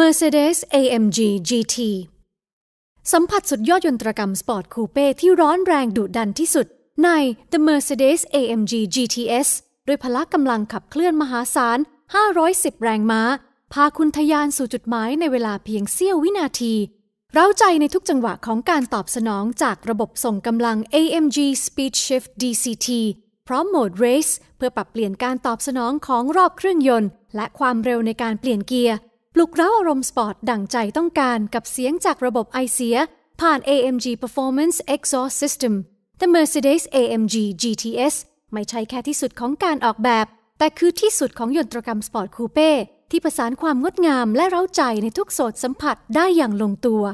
Mercedes AMG GT สัมผัสสุดยอดยนตรกรรมสปอร์ตคูเป้ที่ร้อนแรงดุดันที่สุดใน The Mercedes AMG GTS ด้วยพละกำลังขับเคลื่อนมหาศาล 510 แรงม้า พาคุณทยานสู่จุดหมายในเวลาเพียงเสี้ยววินาที เร้าใจในทุกจังหวะของการตอบสนองจากระบบส่งกำลัง AMG Speed Shift DCT พร้อมโหมด Race เพื่อปรับเปลี่ยนการตอบสนองของรอบเครื่องยนต์และความเร็วในการเปลี่ยนเกียร์ปลุกเร้าอารมณ์สปอร์ตดั่งใจต้องการกับเสียงจากระบบไอเสีย ผ่าน AMG Performance Exhaust System แต่ Mercedes AMG GTS ไม่ใช่แค่ที่สุดของการออกแบบ แต่คือที่สุดของยนตรกรรมสปอร์ตคูเป้ ที่ผสานความงดงามและเร้าใจในทุกโสดสัมผัสได้อย่างลงตัว